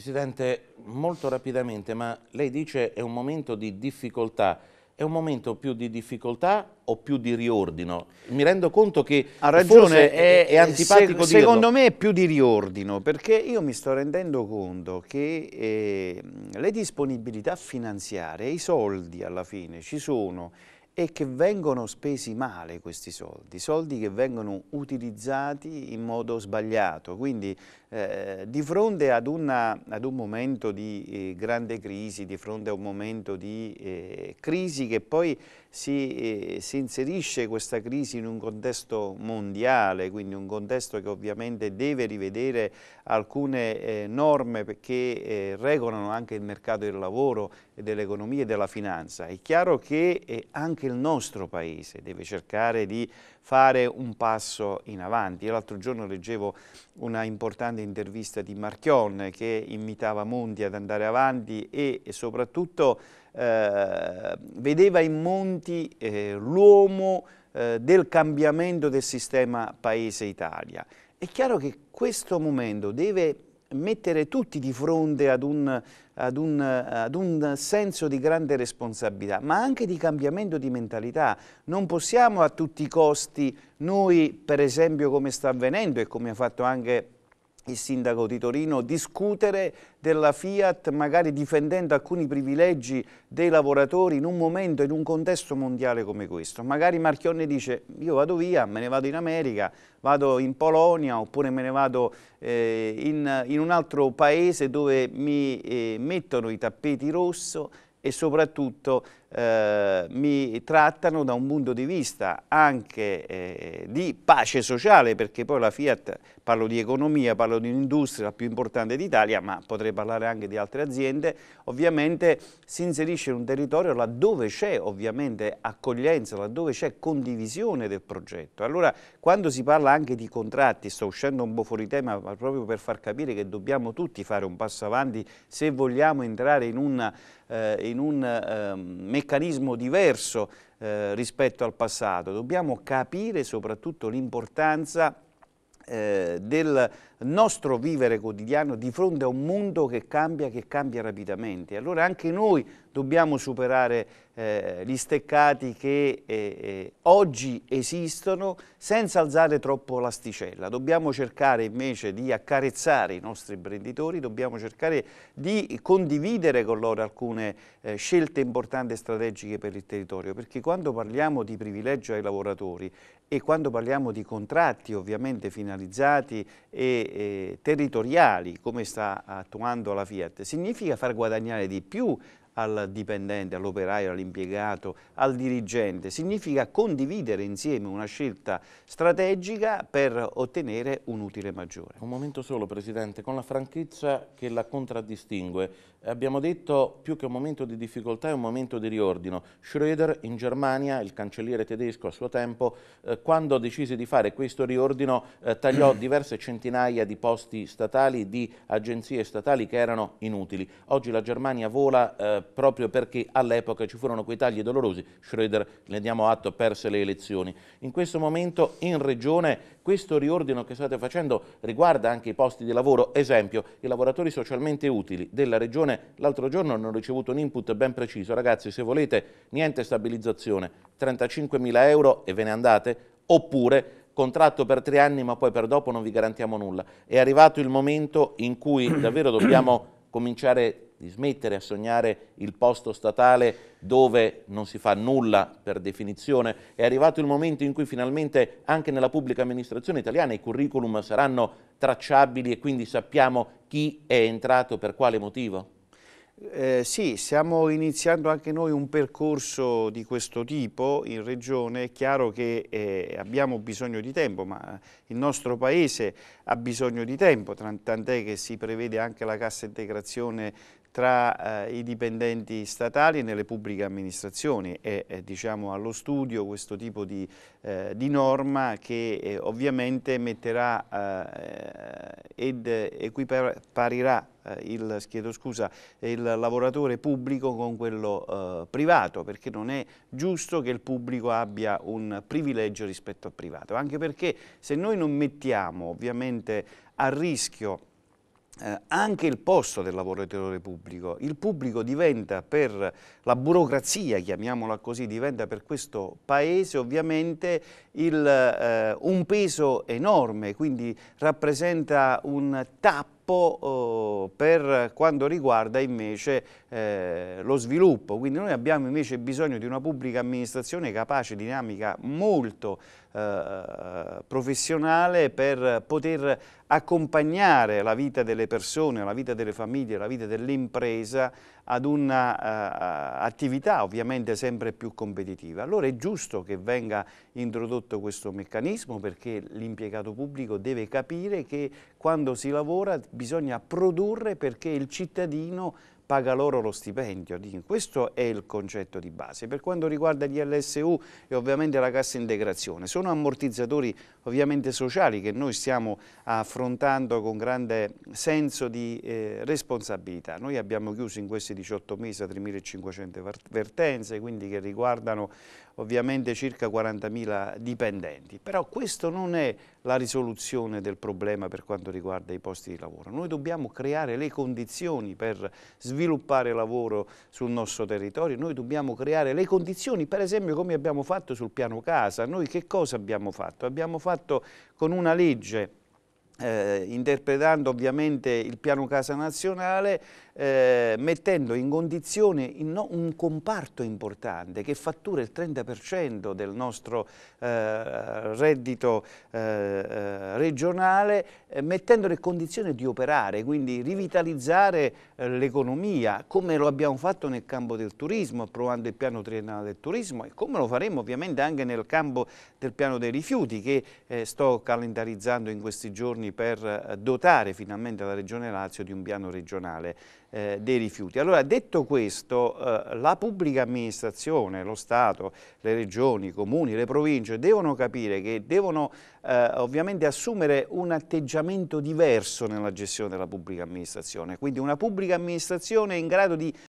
Presidente, molto rapidamente, ma lei dice che è un momento di difficoltà. È un momento più di difficoltà o più di riordino? Mi rendo conto che ha ragione, eh, è, è, eh, antipatico se, Secondo me è più di riordino, perché io mi sto rendendo conto che eh, le disponibilità finanziarie, i soldi alla fine ci sono, e che vengono spesi male questi soldi, soldi che vengono utilizzati in modo sbagliato. Quindi eh, di fronte ad, una, ad, un momento di eh, grande crisi, di fronte a un momento di eh, crisi che poi si, eh, si, inserisce questa crisi in un contesto mondiale, quindi un contesto che ovviamente deve rivedere alcune eh, norme che eh, regolano anche il mercato del lavoro, dell'economia e della finanza. È chiaro che anche il nostro Paese deve cercare di fare un passo in avanti. L'altro giorno leggevo una importante intervista di Marchion che invitava Monti ad andare avanti e, e soprattutto eh, vedeva in Monti eh, l'uomo eh, del cambiamento del sistema Paese-Italia. È chiaro che questo momento deve mettere tutti di fronte ad un, ad, un, ad un, senso di grande responsabilità, ma anche di cambiamento di mentalità. Non possiamo a tutti i costi noi, per esempio, come sta avvenendo e come ha fatto anche il sindaco di Torino, discutere della Fiat magari difendendo alcuni privilegi dei lavoratori in un momento, in un contesto mondiale come questo. Magari Marchionne dice io vado via, me ne vado in America, vado in Polonia oppure me ne vado eh, in, in, un altro paese dove mi eh, mettono i tappeti rosso e soprattutto eh, mi trattano da un punto di vista anche eh, di pace sociale, perché poi la Fiat, parlo di economia, parlo di un'industria più importante d'Italia, ma potrei parlare anche di altre aziende, ovviamente si inserisce in un territorio laddove c'è ovviamente accoglienza, laddove c'è condivisione del progetto. Allora quando si parla anche di contratti, sto uscendo un po' fuori tema ma proprio per far capire che dobbiamo tutti fare un passo avanti se vogliamo entrare in una eh, in un eh, meccanismo diverso eh, rispetto al passato. Dobbiamo capire soprattutto l'importanza eh, del nostro vivere quotidiano di fronte a un mondo che cambia, che cambia rapidamente. Allora anche noi dobbiamo superare eh, gli steccati che eh, eh oggi esistono senza alzare troppo l'asticella. Dobbiamo cercare invece di accarezzare i nostri imprenditori, dobbiamo cercare di condividere con loro alcune eh, scelte importanti e strategiche per il territorio, perché quando parliamo di privilegio ai lavoratori e quando parliamo di contratti ovviamente finalizzati e, e territoriali come sta attuando la Fiat, significa far guadagnare di più al dipendente, all'operaio, all'impiegato, al dirigente, significa condividere insieme una scelta strategica per ottenere un utile maggiore. Un momento solo Presidente, con la franchezza che la contraddistingue, abbiamo detto più che un momento di difficoltà è un momento di riordino. Schröder in Germania, il cancelliere tedesco a suo tempo, eh, quando decise di fare questo riordino eh, tagliò diverse centinaia di posti statali, di agenzie statali che erano inutili. Oggi la Germania vola eh, proprio perché all'epoca ci furono quei tagli dolorosi. Schroeder, ne diamo atto, perse le elezioni. In questo momento in Regione questo riordino che state facendo riguarda anche i posti di lavoro. Esempio, i lavoratori socialmente utili della Regione l'altro giorno hanno ricevuto un input ben preciso. Ragazzi, se volete, niente stabilizzazione, 35.000 euro e ve ne andate, oppure contratto per tre anni ma poi per dopo non vi garantiamo nulla. È arrivato il momento in cui davvero dobbiamo cominciare di smettere a sognare il posto statale dove non si fa nulla per definizione. È arrivato il momento in cui finalmente anche nella pubblica amministrazione italiana i curriculum saranno tracciabili e quindi sappiamo chi è entrato per quale motivo? Eh, sì, stiamo iniziando anche noi un percorso di questo tipo in Regione, è chiaro che eh, abbiamo bisogno di tempo, ma il nostro Paese ha bisogno di tempo, tant'è che si prevede anche la cassa integrazione tra eh, i dipendenti statali e nelle pubbliche amministrazioni è, eh, diciamo, allo studio questo tipo di, eh, di norma che eh, ovviamente metterà eh, ed equiparirà eh, il, scusa, il, lavoratore pubblico con quello privato perché non è giusto che il pubblico abbia un privilegio rispetto al privato anche perché se noi non mettiamo ovviamente a rischio eh, anche il posto del lavoratore pubblico. Il pubblico diventa per la burocrazia, chiamiamola così, diventa per questo paese ovviamente il, eh, un peso enorme, quindi rappresenta un tap troppo eh, oh, per quanto riguarda invece eh, lo sviluppo. Quindi noi abbiamo invece bisogno di una pubblica amministrazione capace, dinamica, molto eh, professionale per poter accompagnare la vita delle persone, la vita delle famiglie, la vita dell'impresa ad un'attività eh, uh, ovviamente sempre più competitiva. Allora è giusto che venga introdotto questo meccanismo perché l'impiegato pubblico deve capire che quando si lavora bisogna produrre perché il cittadino paga loro lo stipendio. Questo è il concetto di base. Per quanto riguarda gli LSU e ovviamente la cassa integrazione, sono ammortizzatori ovviamente sociali che noi stiamo affrontando con grande senso di eh, responsabilità. Noi abbiamo chiuso in questi 18 mesi 3.500 vertenze, quindi che riguardano ovviamente circa 40.000 dipendenti, però questa non è la risoluzione del problema per quanto riguarda i posti di lavoro. Noi dobbiamo creare le condizioni per sviluppare lavoro sul nostro territorio, noi dobbiamo creare le condizioni, per esempio come abbiamo fatto sul piano casa, noi che cosa abbiamo fatto? Abbiamo fatto con una legge eh, interpretando ovviamente il piano casa nazionale, eh, mettendo in condizione un comparto importante che fattura il 30% del nostro eh, reddito eh, eh regionale, eh, mettendolo in condizione di operare, quindi rivitalizzare eh, l'economia, come lo abbiamo fatto nel campo del turismo, approvando il piano triennale del turismo e come lo faremo ovviamente anche nel campo del piano dei rifiuti che sto calendarizzando in questi giorni per dotare finalmente la Regione Lazio di un piano regionale eh, dei rifiuti. Allora detto questo eh, la pubblica amministrazione, lo Stato, le regioni, i comuni, le province devono capire che devono eh, ovviamente assumere un atteggiamento diverso nella gestione della pubblica amministrazione, quindi una pubblica amministrazione in grado di